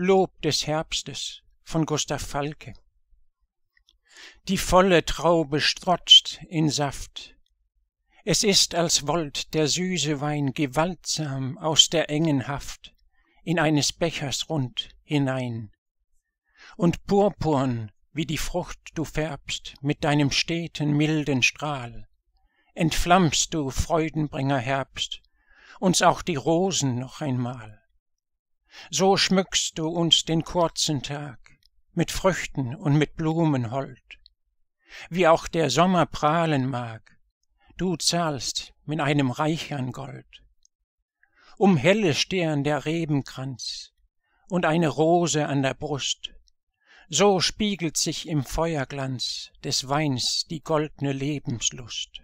Lob des Herbstes von Gustav Falke. Die volle Traube strotzt in Saft. Es ist, als wollt der süße Wein gewaltsam aus der engen Haft in eines Bechers rund hinein. Und purpurn, wie die Frucht du färbst mit deinem steten, milden Strahl, entflammst du, Freudenbringer Herbst, uns auch die Rosen noch einmal so schmückst du uns den kurzen Tag mit Früchten und mit Blumen hold. Wie auch der Sommer prahlen mag, du zahlst mit einem reichern Gold. Um helle Stirn der Rebenkranz und eine Rose an der Brust, so spiegelt sich im Feuerglanz des Weins die goldne Lebenslust.